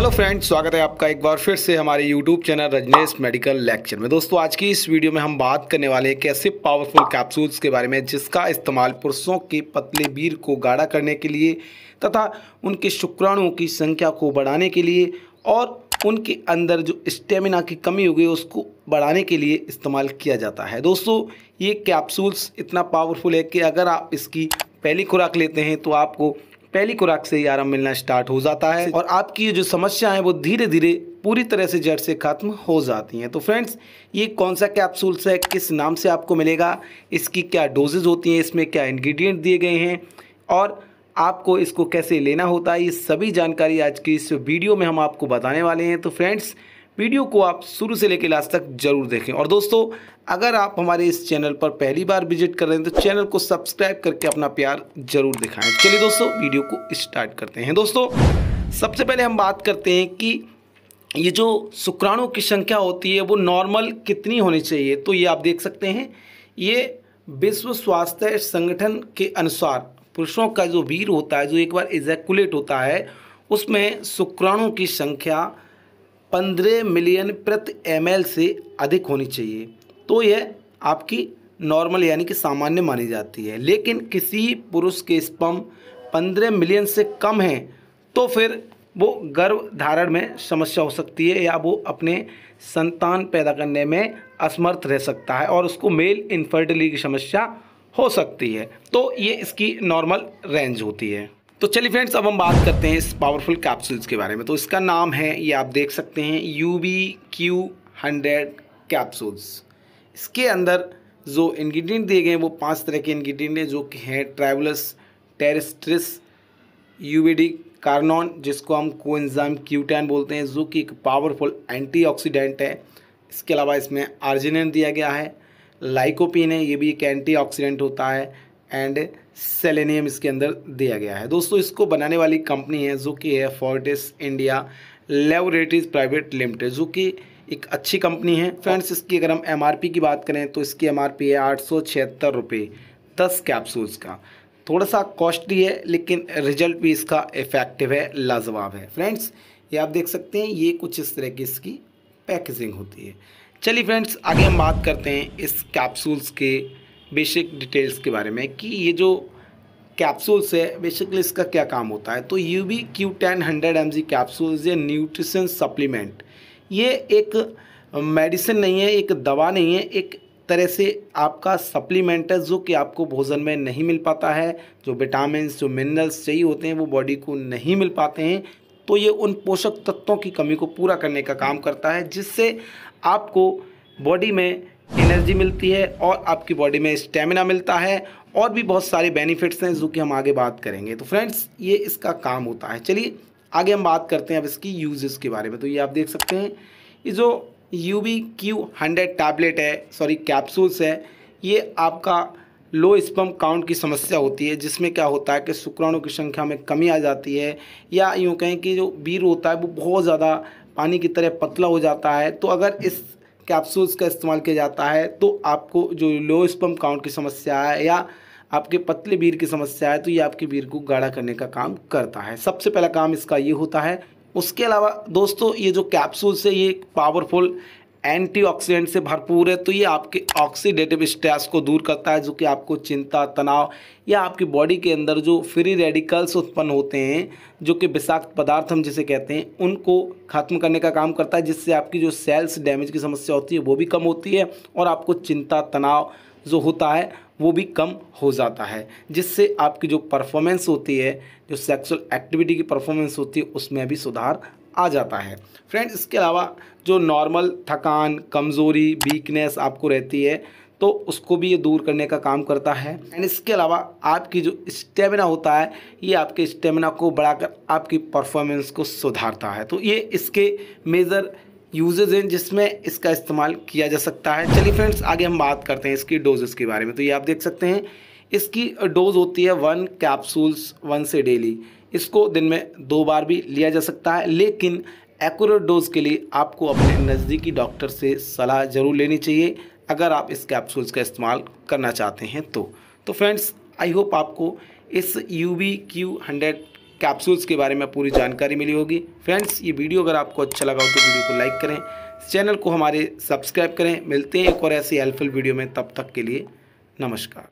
hello friends स्वागत है आपका एक बार फिर से हमारे YouTube channel Rajnesh medical lecture में दोस्तों आज की इस वीडियो में हम बात करने वाले हैं कैसे पावरफुल कैप्सूल्स के बारे में जिसका इस्तेमाल पुरुषों के पतले बीर को गाढ़ा करने के लिए तथा उनके शुक्राणुओं की संख्या को बढ़ाने के लिए और उनके अंदर जो स्टेमिना की कमी हो गई उसको बढ़ाने के लिए इस्तेमाल किया जाता है दोस्तों ये कैप्सूल्स इतना पावरफुल है कि अगर आप इसकी पहली खुराक लेते हैं तो आपको पहली खुराक से ही आराम मिलना स्टार्ट हो जाता है और आपकी ये जो समस्या है वो धीरे धीरे पूरी तरह से जड़ से ख़त्म हो जाती हैं तो फ्रेंड्स ये कौन सा कैप्सूल्स है किस नाम से आपको मिलेगा इसकी क्या डोजेज होती हैं इसमें क्या इन्ग्रीडियंट दिए गए हैं और आपको इसको कैसे लेना होता है ये सभी जानकारी आज की इस वीडियो में हम आपको बताने वाले हैं तो फ्रेंड्स वीडियो को आप शुरू से लेकर लास्ट तक जरूर देखें और दोस्तों अगर आप हमारे इस चैनल पर पहली बार विजिट कर रहे हैं तो चैनल को सब्सक्राइब करके अपना प्यार जरूर दिखाएं चलिए दोस्तों वीडियो को स्टार्ट करते हैं दोस्तों सबसे पहले हम बात करते हैं कि ये जो शुक्राणु की संख्या होती है वो नॉर्मल कितनी होनी चाहिए तो ये आप देख सकते हैं ये विश्व स्वास्थ्य संगठन के अनुसार पुरुषों का जो वीर होता है जो एक बार एजैकुलेट होता है उसमें शुक्राणु की संख्या पंद्रह मिलियन प्रति एम से अधिक होनी चाहिए तो यह आपकी नॉर्मल यानी कि सामान्य मानी जाती है लेकिन किसी पुरुष के स्पम पंद्रह मिलियन से कम हैं तो फिर वो गर्भ धारण में समस्या हो सकती है या वो अपने संतान पैदा करने में असमर्थ रह सकता है और उसको मेल इन्फर्टिलिटी की समस्या हो सकती है तो ये इसकी नॉर्मल रेंज होती है तो चलिए फ्रेंड्स अब हम बात करते हैं इस पावरफुल कैप्सूल्स के बारे में तो इसका नाम है ये आप देख सकते हैं U B Q hundred capsules इसके अंदर जो इन्ग्रीडियंट दिए गए हैं वो पांच तरह के इन्ग्रीडियंट हैं जो कि हैं ट्रैवलस टेरिस्ट्रिस यूबीडी कार्नॉन जिसको हम कोएंजाइम क्यूटैन बोलते हैं जो कि एक पावरफुल एंटीऑक्सीडेंट है इसके अलावा इसमें आर्जिन दिया गया है लाइकोपिन है ये भी एक एंटीऑक्सीडेंट होता है एंड सेलेनियम इसके अंदर दिया गया है दोस्तों इसको बनाने वाली कंपनी है जो कि है Fortis India laboratories private limited जो कि एक अच्छी कंपनी है फ्रेंड्स इसकी अगर हम एमआरपी की बात करें तो इसकी एमआरपी है आठ सौ छिहत्तर रुपये दस कैप्सूल्स का थोड़ा सा कॉस्टली है लेकिन रिजल्ट भी इसका इफ़ेक्टिव है लाजवाब है फ्रेंड्स ये आप देख सकते हैं ये कुछ इस तरह की इसकी पैकेजिंग होती है चलिए फ्रेंड्स आगे हम बात करते हैं इस कैप्सूल्स के बेसिक डिटेल्स के बारे में कि ये जो कैप्सूल्स है बेसिकली इसका क्या काम होता है तो U B Q ten hundred M G capsule या न्यूट्रिशन सप्लीमेंट ये एक मेडिसिन नहीं है एक दवा नहीं है एक तरह से आपका सप्लीमेंट है जो कि आपको भोजन में नहीं मिल पाता है जो विटामिन जो मिनरल्स चाहिए होते हैं वो बॉडी को नहीं मिल पाते हैं तो ये उन पोषक तत्वों की कमी को पूरा करने का काम करता है जिससे आपको बॉडी में एनर्जी मिलती है और आपकी बॉडी में स्टेमिना मिलता है और भी बहुत सारे बेनिफिट्स हैं जो कि हम आगे बात करेंगे तो फ्रेंड्स ये इसका काम होता है चलिए आगे हम बात करते हैं अब इसकी यूजेस के बारे में तो ये आप देख सकते हैं ये जो U B Q hundred tablet है सॉरी कैप्सूल्स है ये आपका लो स्पम काउंट की समस्या होती है जिसमें क्या होता है कि शुक्राणु की संख्या में कमी आ जाती है या यूँ कहें कि जो बीर होता है वो बहुत ज़्यादा पानी की तरह पतला हो जाता है तो अगर इस कैप्सूल्स का इस्तेमाल किया जाता है तो आपको जो लो स्पम काउंट की समस्या है या आपके पतले बीर की समस्या है तो ये आपके बीर को गाढ़ा करने का काम करता है सबसे पहला काम इसका ये होता है उसके अलावा दोस्तों ये जो कैप्सूल्स है ये पावरफुल एंटीऑक्सीडेंट से भरपूर है तो ये आपके ऑक्सीडेटिव स्ट्रेस को दूर करता है जो कि आपको चिंता तनाव या आपकी बॉडी के अंदर जो फ्री रेडिकल्स उत्पन्न होते हैं जो कि विषाक्त पदार्थ हम जिसे कहते हैं उनको ख़त्म करने का काम करता है जिससे आपकी जो सेल्स डैमेज की समस्या होती है वो भी कम होती है और आपको चिंता तनाव जो होता है वो भी कम हो जाता है जिससे आपकी जो परफॉर्मेंस होती है जो सेक्सुअल एक्टिविटी की परफॉर्मेंस होती है उसमें भी सुधार आ जाता है फ्रेंड इसके अलावा जो नॉर्मल थकान कमज़ोरी वीकनेस आपको रहती है तो उसको भी ये दूर करने का काम करता है एंड इसके अलावा आपकी जो स्टेमिना होता है ये आपके स्टेमिना को बढ़ाकर आपकी परफॉर्मेंस को सुधारता है तो ये इसके मेज़र यूजेज हैं जिसमें इसका इस्तेमाल किया जा सकता है चलिए फ्रेंड्स आगे हम बात करते हैं इसकी डोजेस के बारे में तो ये आप देख सकते हैं इसकी डोज होती है वन कैप्सूल्स वन से डेली इसको दिन में दो बार भी लिया जा सकता है लेकिन एक्यूरेट डोज के लिए आपको अपने नज़दीकी डॉक्टर से सलाह ज़रूर लेनी चाहिए अगर आप इस कैप्सूल्स का इस्तेमाल करना चाहते हैं तो तो फ्रेंड्स आई होप आपको इस U B Q hundred capsules के बारे में पूरी जानकारी मिली होगी फ्रेंड्स ये वीडियो अगर आपको अच्छा लगा हो तो वीडियो को लाइक करें चैनल को हमारे सब्सक्राइब करें मिलते हैं एक और ऐसी हेल्पफुल वीडियो में तब तक के लिए नमस्कार